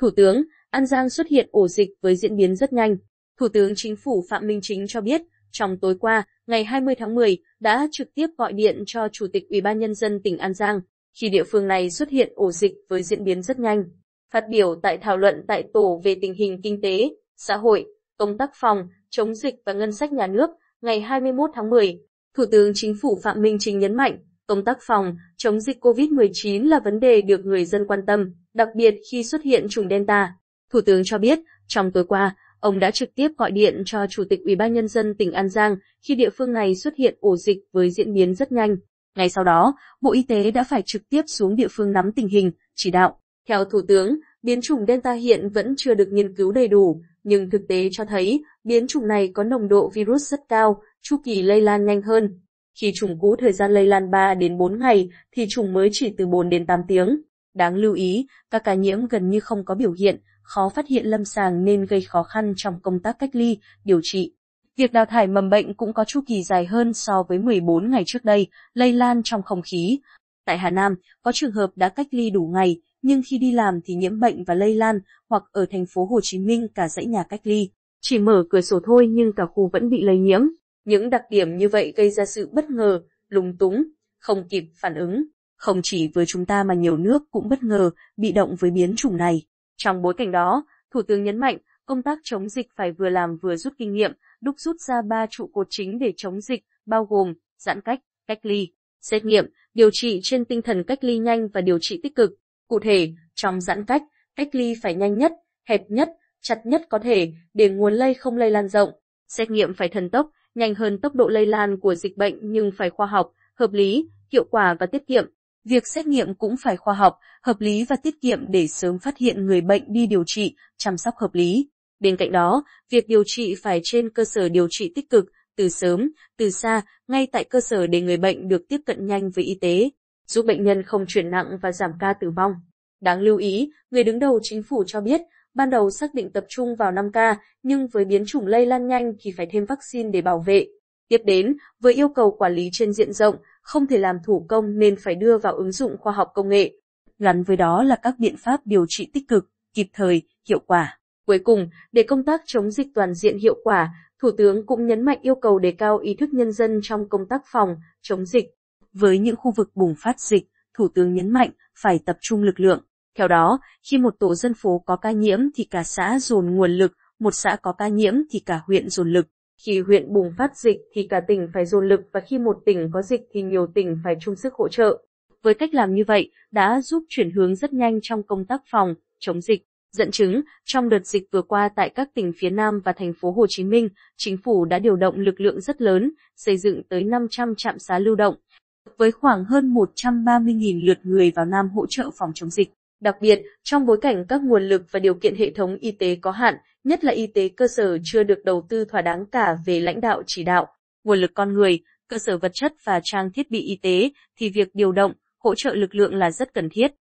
Thủ tướng, An Giang xuất hiện ổ dịch với diễn biến rất nhanh. Thủ tướng Chính phủ Phạm Minh Chính cho biết, trong tối qua, ngày 20 tháng 10, đã trực tiếp gọi điện cho Chủ tịch Ủy ban nhân dân tỉnh An Giang, khi địa phương này xuất hiện ổ dịch với diễn biến rất nhanh. Phát biểu tại thảo luận tại tổ về tình hình kinh tế, xã hội, công tác phòng, chống dịch và ngân sách nhà nước, ngày 21 tháng 10, Thủ tướng Chính phủ Phạm Minh Chính nhấn mạnh, Công tác phòng, chống dịch COVID-19 là vấn đề được người dân quan tâm, đặc biệt khi xuất hiện chủng Delta. Thủ tướng cho biết, trong tối qua, ông đã trực tiếp gọi điện cho Chủ tịch Ủy ban nhân dân tỉnh An Giang khi địa phương này xuất hiện ổ dịch với diễn biến rất nhanh. Ngay sau đó, Bộ Y tế đã phải trực tiếp xuống địa phương nắm tình hình, chỉ đạo. Theo Thủ tướng, biến chủng Delta hiện vẫn chưa được nghiên cứu đầy đủ, nhưng thực tế cho thấy biến chủng này có nồng độ virus rất cao, chu kỳ lây lan nhanh hơn, khi trùng cũ thời gian lây lan 3 đến 4 ngày thì trùng mới chỉ từ 4 đến 8 tiếng. Đáng lưu ý, các ca nhiễm gần như không có biểu hiện, khó phát hiện lâm sàng nên gây khó khăn trong công tác cách ly, điều trị. Việc đào thải mầm bệnh cũng có chu kỳ dài hơn so với 14 ngày trước đây, lây lan trong không khí. Tại Hà Nam, có trường hợp đã cách ly đủ ngày, nhưng khi đi làm thì nhiễm bệnh và lây lan, hoặc ở thành phố Hồ Chí Minh cả dãy nhà cách ly. Chỉ mở cửa sổ thôi nhưng cả khu vẫn bị lây nhiễm. Những đặc điểm như vậy gây ra sự bất ngờ, lúng túng, không kịp phản ứng. Không chỉ với chúng ta mà nhiều nước cũng bất ngờ, bị động với biến chủng này. Trong bối cảnh đó, Thủ tướng nhấn mạnh, công tác chống dịch phải vừa làm vừa rút kinh nghiệm, đúc rút ra ba trụ cột chính để chống dịch, bao gồm giãn cách, cách ly, xét nghiệm, điều trị trên tinh thần cách ly nhanh và điều trị tích cực. Cụ thể, trong giãn cách, cách ly phải nhanh nhất, hẹp nhất, chặt nhất có thể để nguồn lây không lây lan rộng. Xét nghiệm phải thần tốc, nhanh hơn tốc độ lây lan của dịch bệnh nhưng phải khoa học, hợp lý, hiệu quả và tiết kiệm. Việc xét nghiệm cũng phải khoa học, hợp lý và tiết kiệm để sớm phát hiện người bệnh đi điều trị, chăm sóc hợp lý. Bên cạnh đó, việc điều trị phải trên cơ sở điều trị tích cực, từ sớm, từ xa, ngay tại cơ sở để người bệnh được tiếp cận nhanh với y tế, giúp bệnh nhân không chuyển nặng và giảm ca tử vong. Đáng lưu ý, người đứng đầu chính phủ cho biết Ban đầu xác định tập trung vào 5 ca, nhưng với biến chủng lây lan nhanh thì phải thêm vaccine để bảo vệ. Tiếp đến, với yêu cầu quản lý trên diện rộng, không thể làm thủ công nên phải đưa vào ứng dụng khoa học công nghệ. Gắn với đó là các biện pháp điều trị tích cực, kịp thời, hiệu quả. Cuối cùng, để công tác chống dịch toàn diện hiệu quả, Thủ tướng cũng nhấn mạnh yêu cầu đề cao ý thức nhân dân trong công tác phòng, chống dịch. Với những khu vực bùng phát dịch, Thủ tướng nhấn mạnh phải tập trung lực lượng. Theo đó, khi một tổ dân phố có ca nhiễm thì cả xã dồn nguồn lực, một xã có ca nhiễm thì cả huyện dồn lực. Khi huyện bùng phát dịch thì cả tỉnh phải dồn lực và khi một tỉnh có dịch thì nhiều tỉnh phải chung sức hỗ trợ. Với cách làm như vậy đã giúp chuyển hướng rất nhanh trong công tác phòng, chống dịch. Dẫn chứng, trong đợt dịch vừa qua tại các tỉnh phía Nam và thành phố Hồ Chí Minh, chính phủ đã điều động lực lượng rất lớn, xây dựng tới 500 trạm xá lưu động, với khoảng hơn 130.000 lượt người vào Nam hỗ trợ phòng chống dịch. Đặc biệt, trong bối cảnh các nguồn lực và điều kiện hệ thống y tế có hạn, nhất là y tế cơ sở chưa được đầu tư thỏa đáng cả về lãnh đạo chỉ đạo, nguồn lực con người, cơ sở vật chất và trang thiết bị y tế, thì việc điều động, hỗ trợ lực lượng là rất cần thiết.